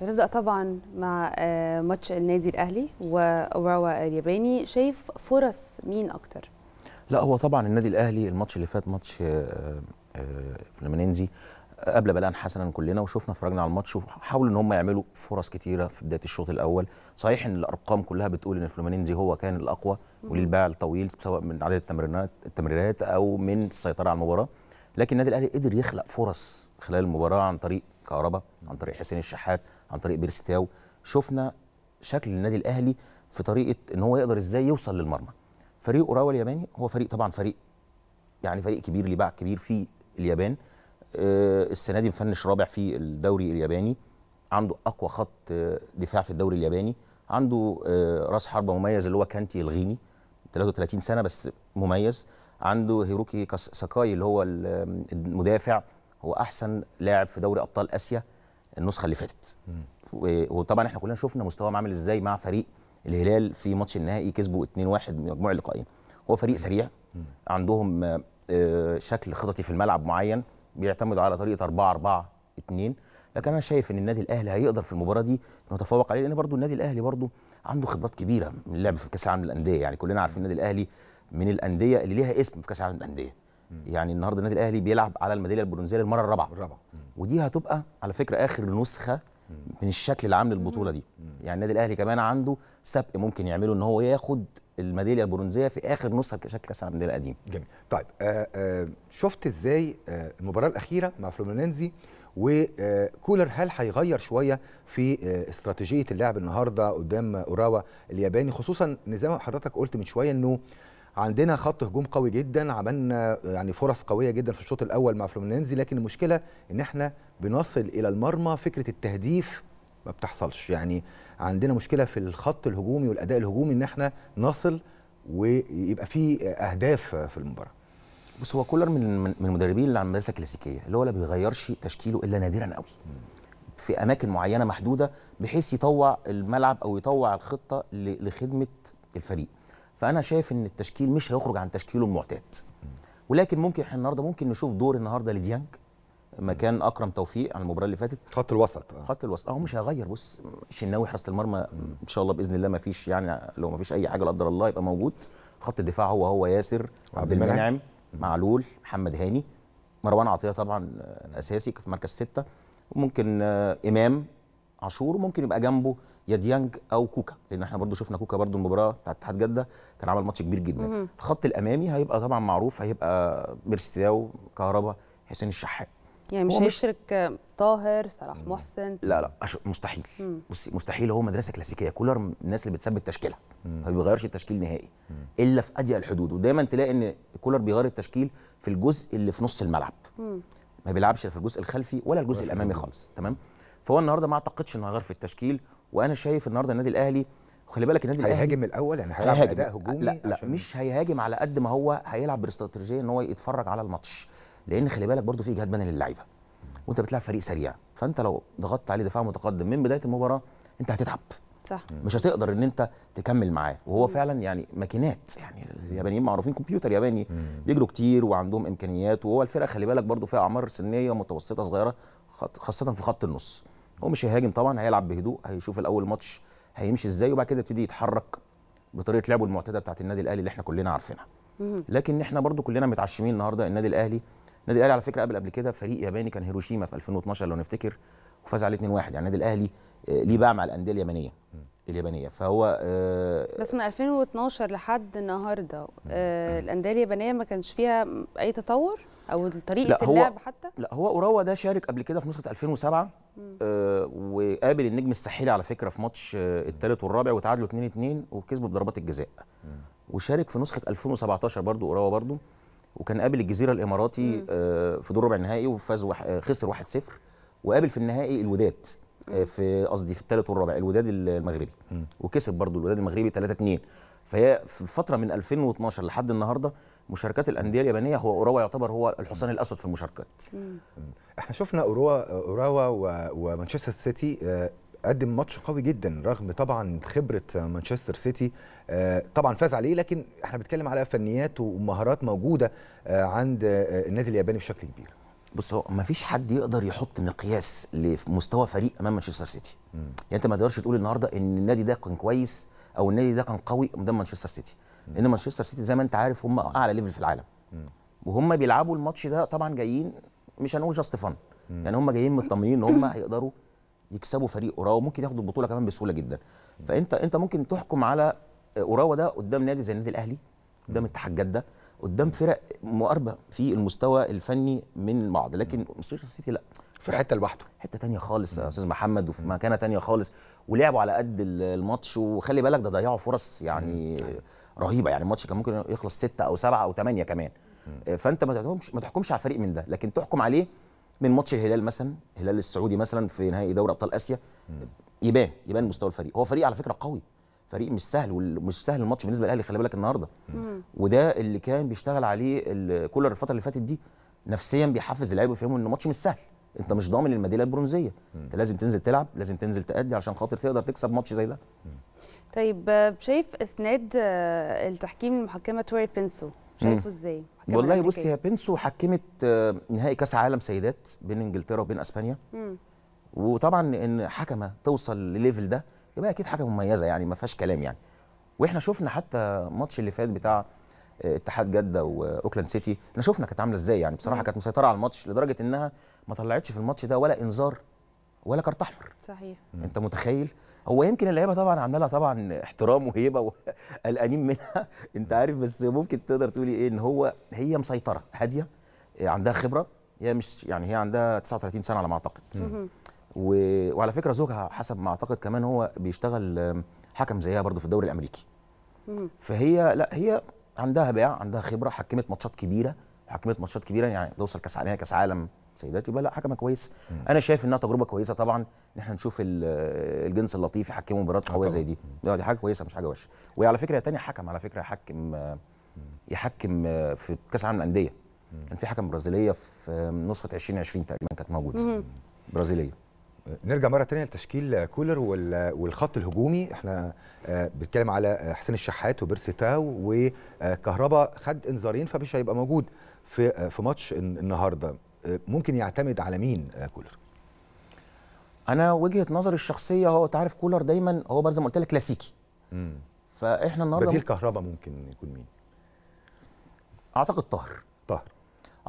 بنبدا طبعا مع آه، ماتش النادي الاهلي واوراوا الياباني شايف فرص مين اكتر لا هو طبعا النادي الاهلي الماتش اللي فات ماتش آه، آه، فلمينينزي قبل بلان حسنا كلنا وشفنا اتفرجنا على الماتش وحاولوا ان هم يعملوا فرص كتيره في بدايه الشوط الاول صحيح ان الارقام كلها بتقول ان فلومينينزي هو كان الاقوى وليه الباع الطويل سواء من عدد التمريرات التمريرات او من السيطره على المباراه لكن النادي الاهلي قدر يخلق فرص خلال المباراه عن طريق كهربا عن طريق حسين الشحات عن طريق بيرستاو شفنا شكل النادي الاهلي في طريقه ان هو يقدر ازاي يوصل للمرمى فريق اوراوا الياباني هو فريق طبعا فريق يعني فريق كبير ليه باع كبير في اليابان آه، السنه دي مفنش رابع في الدوري الياباني عنده اقوى خط آه، دفاع في الدوري الياباني عنده آه، راس حربه مميز اللي هو كانتي الغيني 33 سنه بس مميز عنده هيروكي ساكاي اللي هو المدافع واحسن لاعب في دوري ابطال اسيا النسخه اللي فاتت وطبعا احنا كلنا شفنا مستواه عامل ازاي مع فريق الهلال في ماتش النهائي كسبوا 2-1 من مجموع اللقائين هو فريق سريع عندهم آه، شكل خططي في الملعب معين بيعتمدوا على طريقه 4 4 2 لكن انا شايف ان النادي الاهلي هيقدر في المباراه دي انه يتفوق عليه لان برضو النادي الاهلي برضو عنده خبرات كبيره من اللعب في كاس العالم للانديه يعني كلنا عارفين النادي الاهلي من الانديه اللي ليها اسم في كاس العالم للانديه يعني النهارده النادي الاهلي بيلعب على الميداليه البرونزيه للمره الرابعه الرابعه ودي هتبقى على فكره اخر نسخه من الشكل العام للبطوله دي يعني النادي الاهلي كمان عنده سبق ممكن يعمله ان هو ياخد الميداليه البرونزيه في اخر نسخه كشكل كاس العالم للانديه القديم جميل طيب آه آه شفت ازاي آه المباراه الاخيره مع فلومينينزي وكولر آه، هل هيغير شويه في آه، استراتيجيه اللعب النهارده قدام اوراوا الياباني خصوصا ان زي ما حضرتك قلت من شويه انه عندنا خط هجوم قوي جدا عملنا يعني فرص قويه جدا في الشوط الاول مع فلومينينزي لكن المشكله ان احنا بنصل الى المرمى فكره التهديف ما بتحصلش يعني عندنا مشكله في الخط الهجومي والاداء الهجومي ان احنا نصل ويبقى في اهداف في المباراه بص هو كولر من من المدربين اللي على المدرسه الكلاسيكيه اللي هو لا بيغيرش تشكيله الا نادرا قوي في اماكن معينه محدوده بحيث يطوع الملعب او يطوع الخطه لخدمه الفريق فانا شايف ان التشكيل مش هيخرج عن تشكيله المعتاد ولكن ممكن احنا النهارده ممكن نشوف دور النهارده لديانج مكان اكرم توفيق عن المباراه اللي فاتت خط الوسط آه. خط الوسط اه مش هيغير بص الشناوي حراسه المرمى ان شاء الله باذن الله ما فيش يعني لو ما فيش اي حاجه لا قدر الله يبقى موجود خط الدفاع هو هو ياسر عبد المنعم معلول محمد هاني مروان عطيه طبعا اساسي في مركز سته وممكن آه، امام عاشور ممكن يبقى جنبه يا ديانج او كوكا لان احنا برضو شفنا كوكا برضو المباراه بتاعت اتحاد جده كان عمل ماتش كبير جدا الخط الامامي هيبقى طبعا معروف هيبقى ميرسيتاو كهربا حسين الشحات يعني مش هيشرك طاهر صلاح محسن لا لا مستحيل مم. مستحيل هو مدرسه كلاسيكيه كولر الناس اللي بتثبت تشكيلها ما بيغيرش التشكيل نهائي الا في اضيق الحدود ودايما تلاقي ان كولر بيغير التشكيل في الجزء اللي في نص الملعب مم. ما بيلعبش في الجزء الخلفي ولا الجزء الامامي خالص تمام فهو النهارده ما اعتقدش انه هيغير في التشكيل وانا شايف النهارده النادي الاهلي وخلي بالك النادي الاهلي هيهاجم الاول يعني هيلعب اداء هجومي لا لا عشان... مش هيهاجم على قد ما هو هيلعب بالاستراتيجيه ان هو يتفرج على الماتش لان خلي بالك برضو في اجهاد بدني للعيبه وانت بتلعب فريق سريع فانت لو ضغطت عليه دفاع متقدم من بدايه المباراه انت هتتعب صح مش هتقدر ان انت تكمل معاه وهو مم. فعلا يعني ماكينات يعني اليابانيين معروفين كمبيوتر ياباني بيجروا كتير وعندهم امكانيات وهو الفرقه خلي بالك برضو فيها اعمار سنيه متوسطه صغيره خاصه في خط النص هو مش هيهاجم طبعا هيلعب بهدوء هيشوف الاول ماتش هيمشي ازاي وبعد كده يبتدي يتحرك بطريقه لعبه المعتاده بتاعت النادي الاهلي اللي احنا كلنا عارفينها لكن احنا برضو كلنا متعشمين النهارده النادي الاهلي النادي الاهلي على فكره قبل قبل كده فريق ياباني كان هيروشيما في 2012 لو نفتكر وفاز عليه 2-1 يعني النادي الاهلي آه، ليه باع مع الانديه اليابانيه اليابانيه فهو آه بس من 2012 لحد النهارده آه الانديه اليابانيه ما كانش فيها اي تطور او طريقه اللعب حتى لا هو اوراوا ده شارك قبل كده في نسخه 2007 آه وقابل النجم الساحلي على فكره في ماتش آه الثالث والرابع وتعادلوا 2 2 وكسبوا بضربات الجزاء مم. وشارك في نسخه 2017 برضو اوراوا برضو وكان قابل الجزيره الاماراتي آه في دور ربع النهائي وفاز وح... آه، خسر 1-0 وقابل في النهائي الوداد آه، في قصدي في الثالث والرابع الوداد المغربي مم. وكسب برضو الوداد المغربي 3 2 فهي في الفتره من 2012 لحد النهارده مشاركات الانديه اليابانيه هو اوروا يعتبر هو الحصان الاسود في المشاركات احنا شفنا اوروا اوروا ومانشستر سيتي آه، قدم ماتش قوي جدا رغم طبعا خبره مانشستر سيتي آه، طبعا فاز عليه لكن احنا بنتكلم على فنيات ومهارات موجوده آه، عند النادي الياباني بشكل كبير بص هو ما فيش حد يقدر يحط مقياس لمستوى فريق امام مانشستر سيتي يعني انت ما تقدرش تقول النهارده ان النادي ده كان كويس او النادي ده كان قوي قدام مانشستر سيتي لان مانشستر سيتي زي ما انت عارف هم آه. اعلى ليفل في العالم وهم بيلعبوا الماتش ده طبعا جايين مش هنقول جاست فن يعني هم جايين مطمنين ان هم هيقدروا يكسبوا فريق اوراوا ممكن ياخدوا البطوله كمان بسهوله جدا فانت انت ممكن تحكم على اوراوا ده قدام نادي زي النادي الاهلي قدام اتحاد جده قدام فرق مقاربه في المستوى الفني من بعض لكن مانشستر سيتي لا في حته لوحده حته تانية خالص يا استاذ محمد وفي مكانه تانية خالص ولعبوا على قد الماتش وخلي بالك ده ضيعوا فرص يعني رهيبه يعني الماتش كان ممكن يخلص ستة او سبعة او ثمانية كمان آه، فانت ما تحكمش ما تحكمش على فريق من ده لكن تحكم عليه من ماتش الهلال مثلا الهلال السعودي مثلا في نهائي دوري ابطال اسيا يبان يبان مستوى الفريق هو فريق على فكره قوي فريق مش سهل ومش سهل الماتش بالنسبه للاهلي خلي بالك النهارده وده اللي كان بيشتغل عليه كولر الفتره اللي فاتت دي نفسيا بيحفز اللعيبه فيهم ان الماتش مش سهل انت مش ضامن الميداليه البرونزيه انت لازم تنزل تلعب لازم تنزل تأدي عشان خاطر تقدر تكسب ماتش زي ده طيب شايف اسناد آه، التحكيم المحكمه توري بينسو شايفه ازاي والله بصي هي بينسو حكمت آه، نهائي كاس عالم سيدات بين انجلترا وبين اسبانيا وطبعا ان حكمه توصل لليفل ده يبقى اكيد حاجه مميزه يعني ما فيهاش كلام يعني واحنا شفنا حتى الماتش اللي فات بتاع آه، اتحاد جده واوكلاند سيتي احنا شفنا كانت عامله ازاي يعني بصراحه كانت مسيطره على الماتش لدرجه انها ما طلعتش في الماتش ده ولا انذار ولا كارت احمر صحيح انت متخيل هو يمكن اللعيبه طبعا عامله لها طبعا احترام وهيبه وقلقانين منها انت عارف بس ممكن تقدر تقولي ايه ان هو هي مسيطره هاديه آه، عندها خبره هي مش يعني هي عندها 39 سنه على ما اعتقد و... وعلى فكره زوجها حسب ما اعتقد كمان هو بيشتغل حكم زيها برضه في الدوري الامريكي فهي لا هي عندها باع عندها خبره حكمت ماتشات كبيره حكمت ماتشات كبيره يعني توصل كاس عالم كاس عالم سيدات يبقى لا حكمه كويس انا شايف انها تجربه كويسه طبعا ان احنا نشوف الجنس اللطيف يحكموا مباريات آه، قويه زي دي دي حاجه كويسه مش حاجه وحشه وعلى فكره تاني حكم على فكره يحكم يحكم في كاس عالم الانديه كان في حكم برازيليه في نسخه 2020 تقريبا كانت موجوده برازيليه نرجع مره ثانيه لتشكيل كولر والخط الهجومي احنا آه، بنتكلم على حسين الشحات وبيرسي تاو وكهربا خد انذارين فمش هيبقى موجود في آه، في ماتش النهارده آه، ممكن يعتمد على مين كولر انا وجهه نظري الشخصيه هو تعرف كولر دايما هو زي ما قلت لك كلاسيكي امم فاحنا النهارده بديل كهربا ممكن يكون مين اعتقد طاهر طاهر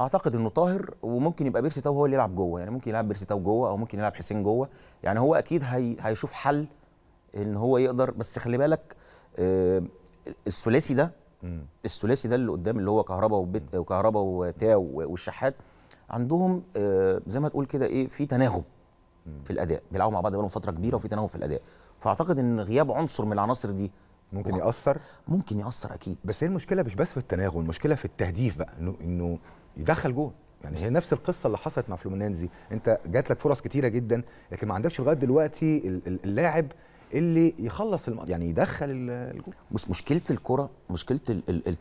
اعتقد انه طاهر وممكن يبقى بيرسي تاو هو اللي يلعب جوه يعني ممكن يلعب بيرسي تاو جوه او ممكن يلعب حسين جوه يعني هو اكيد هي هيشوف حل ان هو يقدر بس خلي بالك آه الثلاثي ده الثلاثي ده اللي قدام اللي هو كهربا وبيت وكهربا وتاو والشحات عندهم آه زي ما تقول كده ايه في تناغم في الاداء بيلعبوا مع بعض بقالهم فتره كبيره وفي تناغم في الاداء فاعتقد ان غياب عنصر من العناصر دي ممكن ياثر ممكن ياثر اكيد بس هي إيه المشكله مش بس في التناغم المشكله في التهديف بقى انه انه يدخل جول يعني هي نفس القصه اللي حصلت مع فلومينينزي انت جات لك فرص كتيره جدا لكن ما عندكش لغايه دلوقتي اللاعب اللي يخلص الم... يعني يدخل الجول بص مشكله الكره مشكله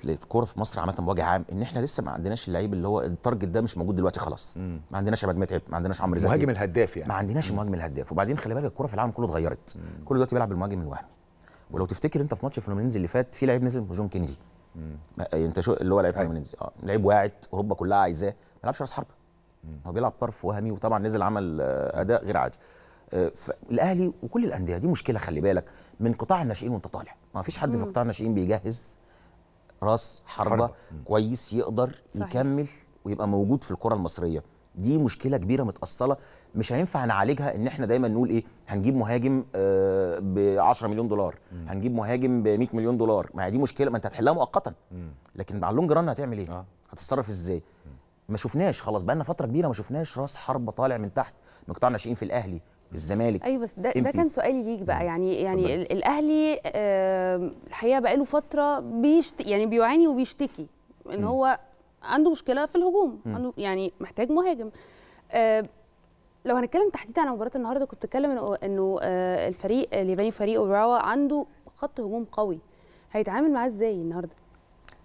الكره في مصر عامه بوجه عام ان احنا لسه ما عندناش اللعيب اللي هو التارجت ده مش موجود دلوقتي خلاص مم. ما عندناش عماد متعب ما عندناش عمرو زكي المهاجم الهداف يعني ما عندناش المهاجم الهداف وبعدين خلي بالك الكره في العالم كله اتغيرت كله دلوقتي بيلعب بالمهاجم الوهمي ولو تفتكر انت في ماتش فلومينينزي اللي فات في لعيب نزل جون كينجي إيه، انت شو اللي هو لعيب فلومينيزي اه لعيب واعد اوروبا كلها عايزاه ما بيلعبش راس حرب هو بيلعب طرف وهمي وطبعا نزل عمل آه، اداء غير عادي آه، الاهلي وكل الانديه دي مشكله خلي بالك من قطاع الناشئين وانت طالع ما فيش حد في قطاع الناشئين بيجهز راس حربه, حربة. كويس يقدر صحيح. يكمل ويبقى موجود في الكره المصريه دي مشكله كبيره متاصله مش هينفع نعالجها ان احنا دايما نقول ايه هنجيب مهاجم آه، ب 10 مليون دولار م. هنجيب مهاجم ب 100 مليون دولار ما هي دي مشكله ما انت هتحلها مؤقتا لكن على اللونج ران هتعمل ايه آه. هتتصرف ازاي ما شفناش خلاص بقى لنا فتره كبيره ما شفناش راس حربه طالع من تحت من قطاع في الاهلي الزمالك ايوه بس ده, ده كان سؤالي ليك بقى يعني يعني فضل. الاهلي آه، الحقيقه بقى له فتره بيشت يعني بيعاني وبيشتكي ان م. هو عنده مشكله في الهجوم م. عنده يعني محتاج مهاجم آه لو هنتكلم تحديدا عن مباراه النهارده كنت بتكلم انه آه الفريق الياباني فريق اوراوا عنده خط هجوم قوي هيتعامل معاه ازاي النهارده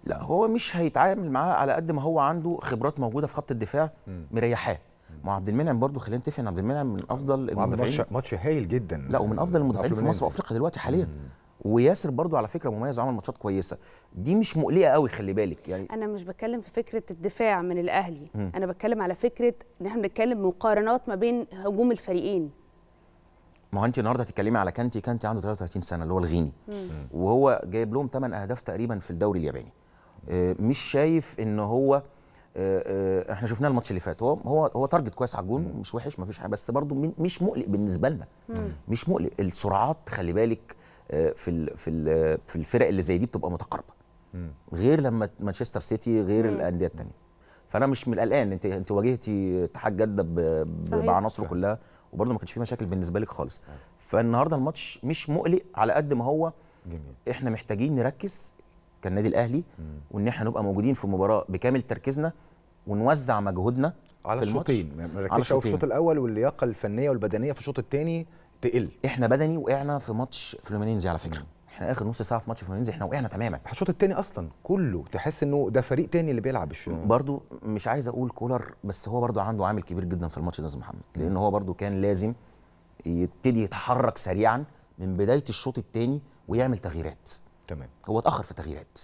لا هو مش هيتعامل معاه على قد ما هو عنده خبرات موجوده في خط الدفاع مريحاه مع عبد المنعم برضه خلينا نتفق ان عبد المنعم من افضل المدافعين ماتش ماتش هايل جدا لا ومن افضل المدافعين في مصر وافريقيا دلوقتي حاليا وياسر برضو على فكره مميز وعمل ماتشات كويسه دي مش مقلقه قوي خلي بالك يعني انا مش بتكلم في فكره الدفاع من الاهلي م. انا بتكلم على فكره ان احنا بنتكلم مقارنات ما بين هجوم الفريقين ما هو انت النهارده هتتكلمي على كانتي كانتي عنده 33 سنه اللي هو الغيني م. وهو جايب لهم 8 اهداف تقريبا في الدوري الياباني آه، مش شايف ان هو آه، آه، احنا شفناه الماتش اللي فات هو هو هو تارجت كويس على الجون مش وحش ما فيش حاجه بس برده مش مقلق بالنسبه لنا مش مقلق السرعات خلي بالك آه، في في في الفرق اللي زي دي بتبقى متقاربه غير لما مانشستر سيتي غير الانديه الثانيه فانا مش من القلقان انت انت واجهتي اتحاد جده بعناصره كلها وبرده ما كانش في مشاكل بالنسبه لك خالص آه. فالنهارده الماتش مش مقلق على قد ما هو جميل. احنا محتاجين نركز كالنادي الاهلي وان احنا نبقى موجودين في المباراه بكامل تركيزنا ونوزع مجهودنا على الشوطين على في الشوط الاول واللياقه الفنيه والبدنيه في الشوط الثاني تقل احنا بدني وقعنا في ماتش فلومينينزي على فكره احنا اخر نص ساعه في ماتش فلومينينزي احنا وقعنا تماما الشوط الثاني اصلا كله تحس انه ده فريق تاني اللي بيلعب الشوط برضو مش عايز اقول كولر بس هو برضو عنده عامل كبير جدا في الماتش ده محمد لان هو برضو كان لازم يبتدي يتحرك سريعا من بدايه الشوط الثاني ويعمل تغييرات تمام هو اتاخر في التغييرات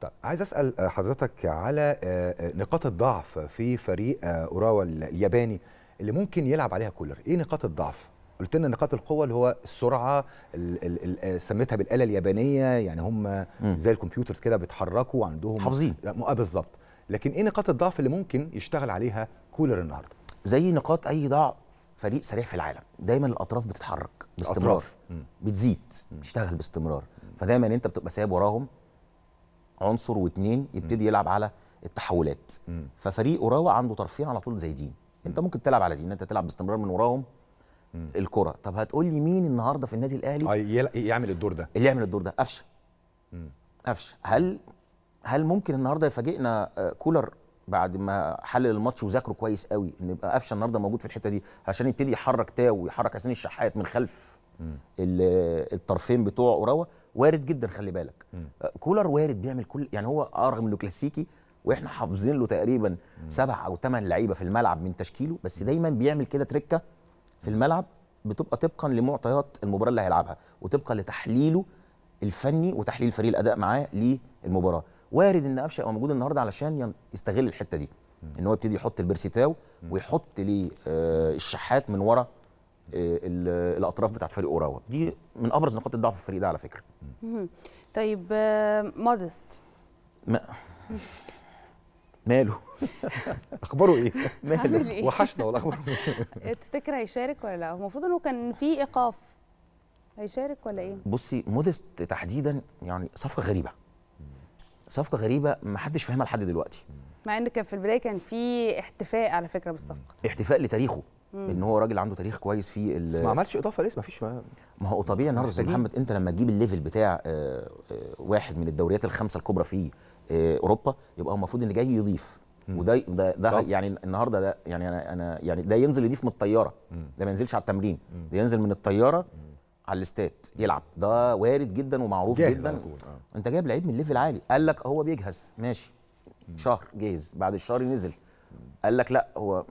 طب عايز اسال آه، حضرتك على آه، آه، نقاط الضعف في فريق اوراوا الياباني اللي ممكن يلعب عليها كولر ايه نقاط الضعف قلت لنا نقاط القوه اللي هو السرعه الـ الـ آه، سميتها بالاله اليابانيه يعني هم زي الكمبيوترز كده بيتحركوا عندهم حافظين آه، بالظبط لكن ايه نقاط الضعف اللي ممكن يشتغل عليها كولر النهارده زي نقاط اي ضعف فريق سريع في العالم دايما الاطراف بتتحرك باستمرار بتزيد بتشتغل باستمرار فدايما انت بتبقى سايب وراهم عنصر واثنين يبتدي يلعب على التحولات ففريق اوراوا عنده طرفين على طول زي دين انت ممكن تلعب على دي ان انت تلعب باستمرار من وراهم الكره طب هتقول لي مين النهارده في النادي الاهلي آه، يعمل الدور ده اللي يعمل الدور ده قفشه قفشه هل هل ممكن النهارده يفاجئنا آه، كولر بعد ما حلل الماتش وذاكره كويس قوي ان يبقى قفشه النهارده موجود في الحته دي عشان يبتدي يحرك تاو ويحرك حسين الشحات من خلف الطرفين بتوع اوراوا وارد جدا خلي بالك مم. آه، كولر وارد بيعمل كل يعني هو رغم انه كلاسيكي واحنا حافظين له تقريبا سبع او ثمان لعيبه في الملعب من تشكيله بس دايما بيعمل كده تركه في الملعب بتبقى طبقا لمعطيات المباراه اللي هيلعبها وطبقا لتحليله الفني وتحليل فريق الاداء معاه للمباراه وارد ان قفشه يبقى موجود النهارده علشان يستغل الحته دي ان هو يبتدي يحط البرسيتاو ويحط لي آه، الشحات من ورا آه، الاطراف بتاعت فريق اوراوا دي من ابرز نقاط الضعف في الفريق ده على فكره طيب آه، مودست إيه؟ ماله اخباره ايه؟ ماله إيه؟ وحشنا ولا اخباره تفتكر هيشارك ولا لا؟ المفروض انه كان في ايقاف هيشارك ولا ايه؟ بصي مودست تحديدا يعني صفقه غريبه صفقه غريبه ما حدش فاهمها لحد دلوقتي مع ان كان في البدايه كان في احتفاء على فكره بالصفقه احتفاء لتاريخه ان هو راجل عنده تاريخ كويس في بس ما عملش اضافه لسه ما فيش ما, ما هو طبيعي النهارده محمد انت لما تجيب الليفل بتاع آه، آه، واحد من الدوريات الخمسه الكبرى في آه، اوروبا يبقى هو المفروض اللي جاي يضيف وده ده, ده يعني النهارده ده يعني انا انا يعني ده ينزل يضيف من الطياره ده ما ينزلش على التمرين ده ينزل من الطياره على الاستاد يلعب ده وارد جدا ومعروف جدا آه. انت جايب لعيب من ليفل عالي قال لك هو بيجهز ماشي شهر جهز بعد الشهر نزل قال لك لا هو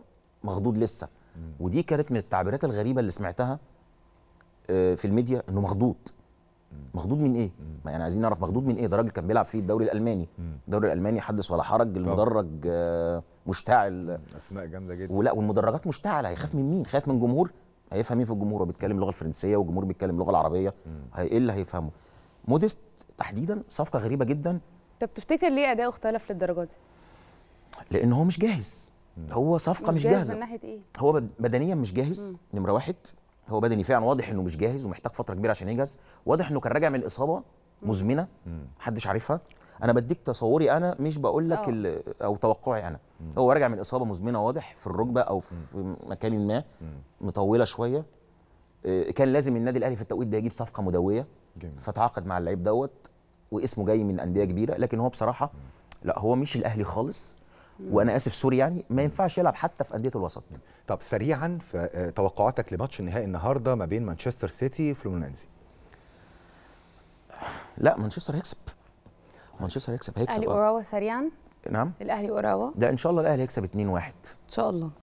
مخضوض لسه ودي كانت من التعبيرات الغريبه اللي سمعتها آه، في الميديا انه مخضوض مخضوض من ايه؟ ما يعني عايزين نعرف مخضوض من ايه؟ ده راجل كان بيلعب في الدوري الالماني، الدوري الالماني حدث ولا حرج، المدرج آه، مشتعل اسماء جامده جدا ولا والمدرجات مشتعله هيخاف من مين؟ خايف من جمهور؟ هيفهم مين إيه في الجمهور؟ بيتكلم اللغه الفرنسيه والجمهور بيتكلم اللغه العربيه، ايه اللي هيفهمه؟ موديست تحديدا صفقه غريبه جدا طب تفتكر ليه اداؤه اختلف للدرجه دي؟ لان هو مش جاهز هو صفقه مش, مش جاهزه جاهز من ناحيه ايه؟ هو بدنيا مش جاهز نمره واحد هو بدني فعلا واضح انه مش جاهز ومحتاج فتره كبيره عشان يجهز واضح انه كان راجع من اصابه مزمنه محدش عارفها انا بديك تصوري انا مش بقول لك اه. أو. توقعي انا مم. هو راجع من اصابه مزمنه واضح في الركبه او في مكان ما مطوله شويه آه، كان لازم النادي الاهلي في التوقيت ده يجيب صفقه مدويه جميل. فتعاقد مع اللعيب دوت واسمه جاي من انديه كبيره لكن هو بصراحه لا هو مش الاهلي خالص وانا اسف سوري يعني ما ينفعش يلعب حتى في انديه الوسط طب سريعا آه، توقعاتك لماتش النهائي النهارده ما بين مانشستر سيتي وفلومينينزي لا مانشستر هيكسب مانشستر هيكسب هيكسب الاهلي آه. اوراوا سريعا نعم الاهلي اوراوا ده ان شاء الله الاهلي هيكسب 2-1 ان شاء الله